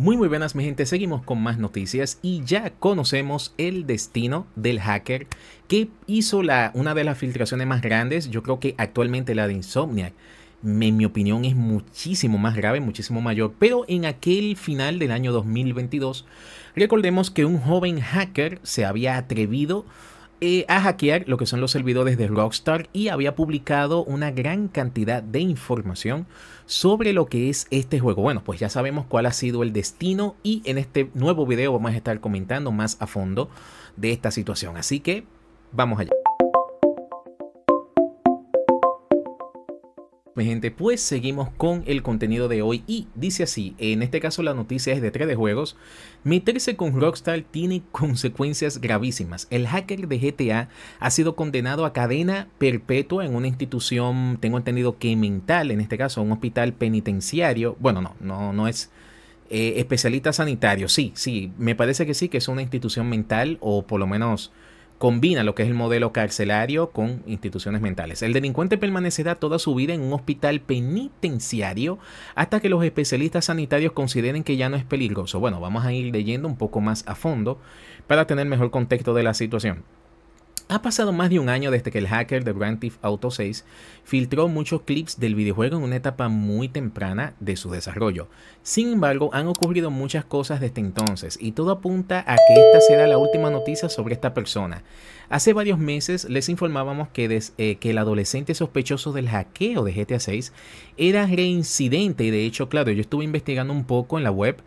Muy muy buenas mi gente, seguimos con más noticias y ya conocemos el destino del hacker que hizo la, una de las filtraciones más grandes, yo creo que actualmente la de Insomnia, en mi opinión es muchísimo más grave, muchísimo mayor, pero en aquel final del año 2022 recordemos que un joven hacker se había atrevido a a hackear lo que son los servidores de Rockstar y había publicado una gran cantidad de información sobre lo que es este juego. Bueno, pues ya sabemos cuál ha sido el destino y en este nuevo video vamos a estar comentando más a fondo de esta situación. Así que vamos allá. Mi gente, pues seguimos con el contenido de hoy y dice así, en este caso la noticia es de 3 de juegos, meterse con Rockstar tiene consecuencias gravísimas. El hacker de GTA ha sido condenado a cadena perpetua en una institución, tengo entendido que mental, en este caso un hospital penitenciario, bueno, no, no, no es... Eh, especialista sanitario, sí, sí, me parece que sí, que es una institución mental o por lo menos combina lo que es el modelo carcelario con instituciones mentales. El delincuente permanecerá toda su vida en un hospital penitenciario hasta que los especialistas sanitarios consideren que ya no es peligroso. Bueno, vamos a ir leyendo un poco más a fondo para tener mejor contexto de la situación. Ha pasado más de un año desde que el hacker de Grand Theft Auto 6 filtró muchos clips del videojuego en una etapa muy temprana de su desarrollo. Sin embargo, han ocurrido muchas cosas desde entonces y todo apunta a que esta será la última noticia sobre esta persona. Hace varios meses les informábamos que, eh, que el adolescente sospechoso del hackeo de GTA 6 era reincidente y de hecho, claro, yo estuve investigando un poco en la web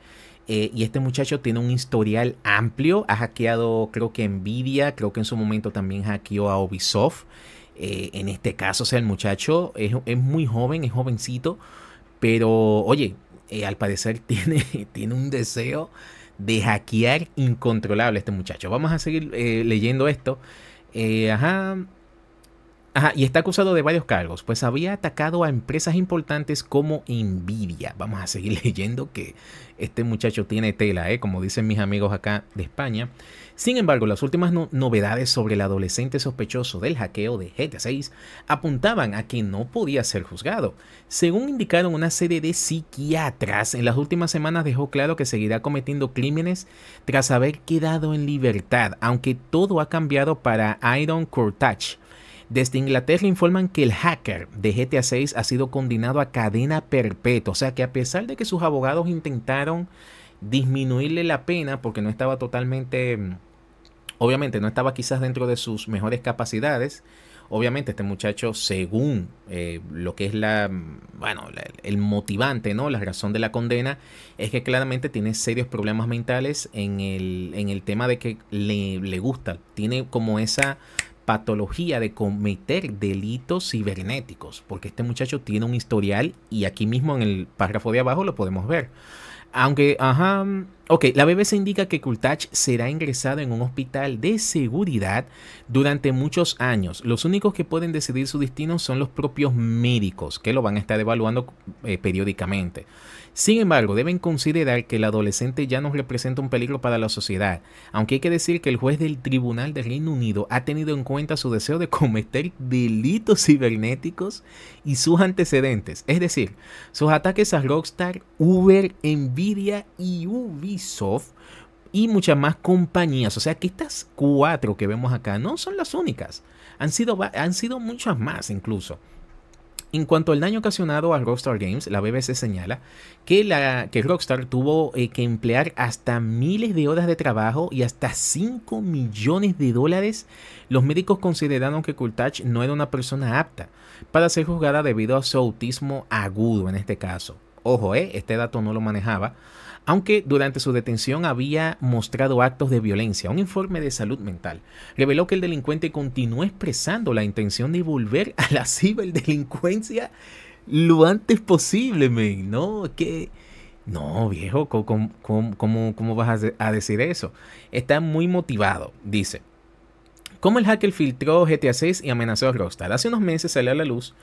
eh, y este muchacho tiene un historial amplio. Ha hackeado, creo que Nvidia, creo que en su momento también hackeó a Ubisoft. Eh, en este caso, o sea, el muchacho es, muy joven, es jovencito. Pero, oye, eh, al parecer tiene, tiene un deseo de hackear incontrolable este muchacho. Vamos a seguir leyendo esto. ajá y está acusado de varios cargos, pues había atacado a empresas importantes como Nvidia. Vamos a seguir leyendo que este muchacho tiene tela, ¿eh? como dicen mis amigos acá de España. Sin embargo, las últimas novedades sobre el adolescente sospechoso del hackeo de GTA 6 apuntaban a que no podía ser juzgado. Según indicaron una serie de psiquiatras, en las últimas semanas dejó claro que seguirá cometiendo crímenes tras haber quedado en libertad, aunque todo ha cambiado para Iron Cortach desde Inglaterra informan que el hacker de GTA 6 ha sido condenado a cadena perpetua, o sea que a pesar de que sus abogados intentaron disminuirle la pena porque no estaba totalmente, mm, obviamente no estaba quizás dentro de sus mejores capacidades, obviamente este muchacho según eh, lo que es la mm, bueno el motivante no la razón de la condena es que claramente tiene serios problemas mentales en el, en el tema de que le, le gusta tiene como esa patología de cometer delitos cibernéticos, porque este muchacho tiene un historial y aquí mismo en el párrafo de abajo lo podemos ver. Aunque, ajá, Ok, la BBC indica que Kultach será ingresado en un hospital de seguridad durante muchos años. Los únicos que pueden decidir su destino son los propios médicos, que lo van a estar evaluando eh, periódicamente. Sin embargo, deben considerar que el adolescente ya no representa un peligro para la sociedad, aunque hay que decir que el juez del Tribunal del Reino Unido ha tenido en cuenta su deseo de cometer delitos cibernéticos y sus antecedentes, es decir, sus ataques a Rockstar, Uber, Nvidia y Ubisoft Soft y muchas más compañías. O sea que estas cuatro que vemos acá no son las únicas. Han sido, han sido muchas más incluso. En cuanto al daño ocasionado a Rockstar Games, la BBC señala que, la, que Rockstar tuvo eh, que emplear hasta miles de horas de trabajo y hasta 5 millones de dólares. Los médicos consideraron que Kurtach no era una persona apta para ser juzgada debido a su autismo agudo en este caso. Ojo, eh, este dato no lo manejaba aunque durante su detención había mostrado actos de violencia. Un informe de salud mental reveló que el delincuente continuó expresando la intención de volver a la ciberdelincuencia lo antes posible, No, que... No, viejo, ¿cómo, cómo, vas a, decir eso? Está muy motivado, dice. ¿Cómo el hacker filtró GTA 6 y amenazó a Rockstar? Hace unos meses salió a la luz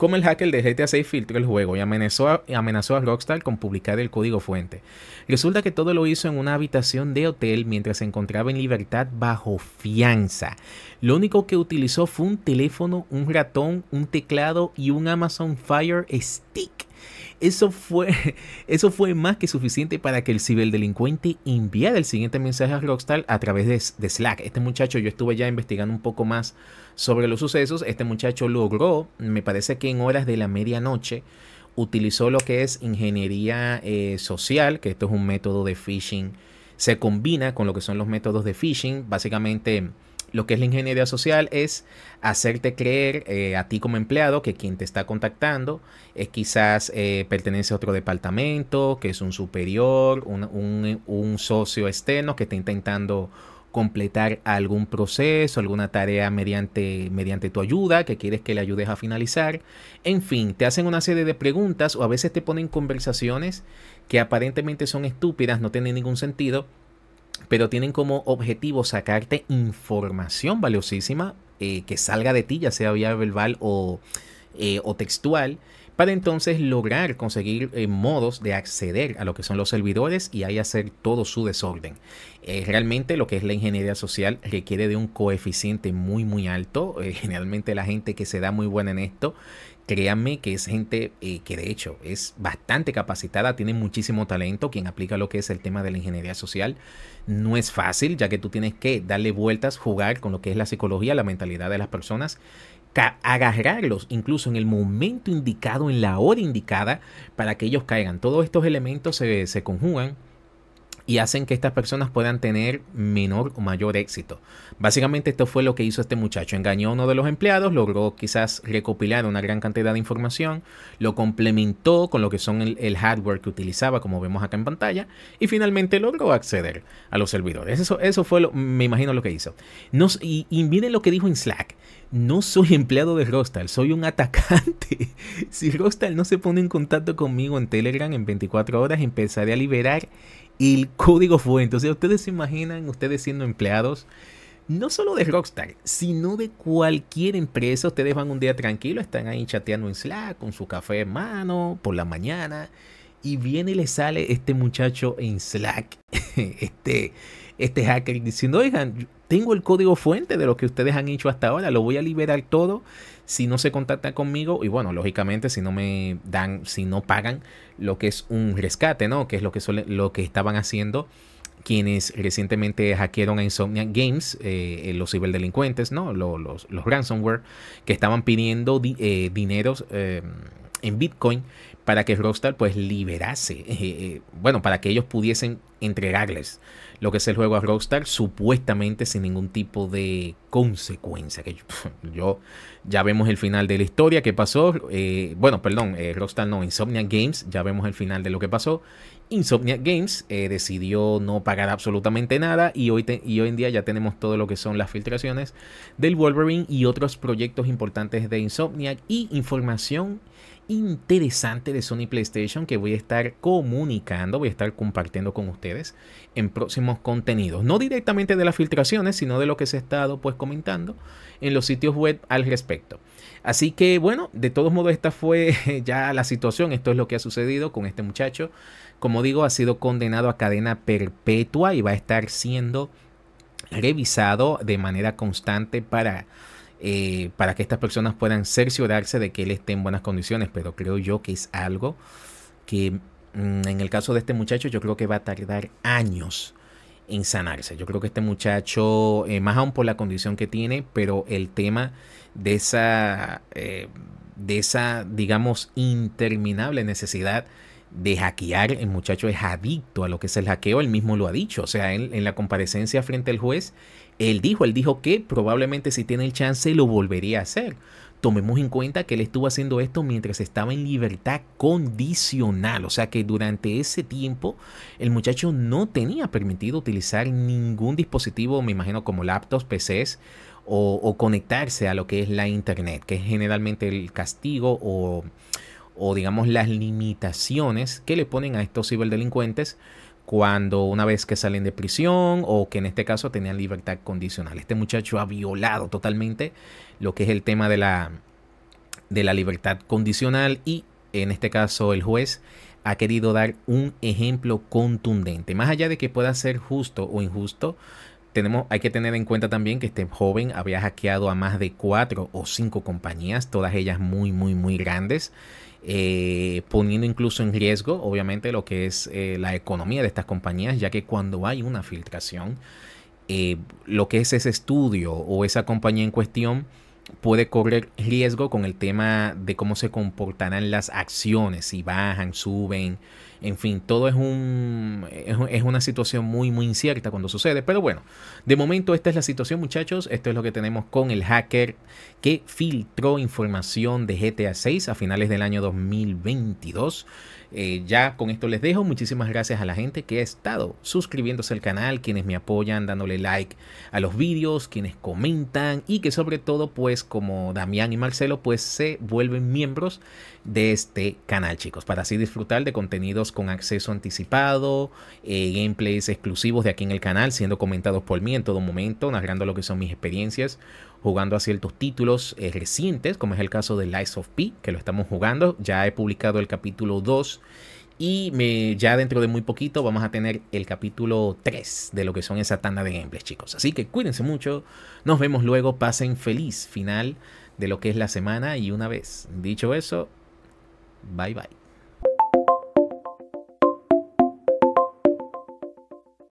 como el hacker de GTA 6 filtró el juego y amenazó a, amenazó a Rockstar con publicar el código fuente. Resulta que todo lo hizo en una habitación de hotel mientras se encontraba en libertad bajo fianza. Lo único que utilizó fue un teléfono, un ratón, un teclado y un Amazon Fire Stick eso fue, eso fue más que suficiente para que el ciberdelincuente enviara el siguiente mensaje a Rockstar a través de, Slack. Este muchacho, yo estuve ya investigando un poco más sobre los sucesos. Este muchacho logró, me parece que en horas de la medianoche, utilizó lo que es ingeniería eh, social, que esto es un método de phishing. Se combina con lo que son los métodos de phishing. Básicamente lo que es la ingeniería social es hacerte creer eh, a ti como empleado que quien te está contactando es eh, quizás eh, pertenece a otro departamento, que es un superior, un, un, socio externo que está intentando completar algún proceso, alguna tarea mediante, mediante tu ayuda, que quieres que le ayudes a finalizar. En fin, te hacen una serie de preguntas o a veces te ponen conversaciones que aparentemente son estúpidas, no tienen ningún sentido, pero tienen como objetivo sacarte información valiosísima eh, que salga de ti, ya sea vía verbal o, eh, textual, para entonces lograr conseguir eh, modos de acceder a lo que son los servidores y ahí hacer todo su desorden. realmente lo que es la ingeniería social requiere de un coeficiente muy muy alto. generalmente la gente que se da muy buena en esto créanme que es gente eh, que de hecho es bastante capacitada, tiene muchísimo talento, quien aplica lo que es el tema de la ingeniería social. No es fácil, ya que tú tienes que darle vueltas, jugar con lo que es la psicología, la mentalidad de las personas, agarrarlos incluso en el momento indicado, en la hora indicada, para que ellos caigan. Todos estos elementos se, se conjugan y hacen que estas personas puedan tener menor o mayor éxito. Básicamente esto fue lo que hizo este muchacho. Engañó a uno de los empleados, logró quizás recopilar una gran cantidad de información, lo complementó con lo que son el, hardware que utilizaba, como vemos acá en pantalla, y finalmente logró acceder a los servidores. Eso, fue, lo, me imagino, lo que hizo. y, y miren lo que dijo en Slack no soy empleado de Rostal, soy un atacante. Si Rostal no se pone en contacto conmigo en Telegram en 24 horas, empezaré a liberar el código fuente. O sea, ustedes se imaginan ustedes siendo empleados no solo de Rockstar, sino de cualquier empresa. Ustedes van un día tranquilo, están ahí chateando en Slack con su café en mano por la mañana. Y viene y le sale este muchacho en Slack, este, este hacker, diciendo, oigan, tengo el código fuente de lo que ustedes han hecho hasta ahora, lo voy a liberar todo si no se contactan conmigo y bueno, lógicamente si no me dan, si no pagan lo que es un rescate, ¿no? Que es lo que, lo que estaban haciendo quienes recientemente hackearon a Insomniac Games, eh, eh, los ciberdelincuentes, ¿no? Los, ransomware, que estaban pidiendo dinero eh, dineros en Bitcoin para que Rockstar pues liberase, bueno, para que ellos pudiesen entregarles lo que es el juego a Rockstar, supuestamente sin ningún tipo de consecuencia. Que yo, ya vemos el final de la historia que pasó. Eh, bueno, perdón, eh, Rockstar no, Insomnia Games, ya vemos el final de lo que pasó. Insomnia Games eh, decidió no pagar absolutamente nada y hoy, y hoy en día ya tenemos todo lo que son las filtraciones del Wolverine y otros proyectos importantes de Insomniac y información interesante de Sony PlayStation que voy a estar comunicando, voy a estar compartiendo con ustedes en próximos contenidos. No directamente de las filtraciones, sino de lo que se ha estado pues comentando en los sitios web al respecto. Así que bueno, de todos modos esta fue ya la situación, esto es lo que ha sucedido con este muchacho. Como digo, ha sido condenado a cadena perpetua y va a estar siendo revisado de manera constante para eh, para que estas personas puedan cerciorarse de que él esté en buenas condiciones, pero creo yo que es algo que mm, en el caso de este muchacho yo creo que va a tardar años en sanarse. Yo creo que este muchacho, eh, más aún por la condición que tiene, pero el tema de esa, eh, de esa, digamos, interminable necesidad de hackear, el muchacho es adicto a lo que es el hackeo, él mismo lo ha dicho, o sea, él, en la comparecencia frente al juez, él dijo, él dijo que probablemente si tiene el chance lo volvería a hacer. Tomemos en cuenta que él estuvo haciendo esto mientras estaba en libertad condicional, o sea que durante ese tiempo el muchacho no tenía permitido utilizar ningún dispositivo, me imagino como laptops, PCs o, conectarse a lo que es la internet, que es generalmente el castigo o, o digamos las limitaciones que le ponen a estos ciberdelincuentes cuando una vez que salen de prisión o que en este caso tenían libertad condicional. Este muchacho ha violado totalmente lo que es el tema de la, de la libertad condicional y en este caso el juez ha querido dar un ejemplo contundente. Más allá de que pueda ser justo o injusto, tenemos, hay que tener en cuenta también que este joven había hackeado a más de cuatro o cinco compañías, todas ellas muy, muy, muy grandes. Eh, poniendo incluso en riesgo, obviamente, lo que es eh, la economía de estas compañías, ya que cuando hay una filtración, eh, lo que es ese estudio o esa compañía en cuestión puede correr riesgo con el tema de cómo se comportarán las acciones, si bajan, suben, en fin, todo es, un, es una situación muy, muy incierta cuando sucede. Pero bueno, de momento esta es la situación, muchachos. Esto es lo que tenemos con el hacker que filtró información de GTA 6 a finales del año 2022. Eh, ya con esto les dejo. Muchísimas gracias a la gente que ha estado suscribiéndose al canal, quienes me apoyan dándole like a los vídeos, quienes comentan y que sobre todo pues como Damián y Marcelo pues se vuelven miembros de este canal chicos para así disfrutar de contenidos con acceso anticipado, eh, gameplays exclusivos de aquí en el canal siendo comentados por mí en todo momento, narrando lo que son mis experiencias jugando a ciertos títulos eh, recientes, como es el caso de Lies of P, que lo estamos jugando. Ya he publicado el capítulo 2 y me, ya dentro de muy poquito vamos a tener el capítulo 3 de lo que son esa tanda de gameplays, chicos. Así que cuídense mucho, nos vemos luego, pasen feliz final de lo que es la semana y una vez dicho eso, bye bye.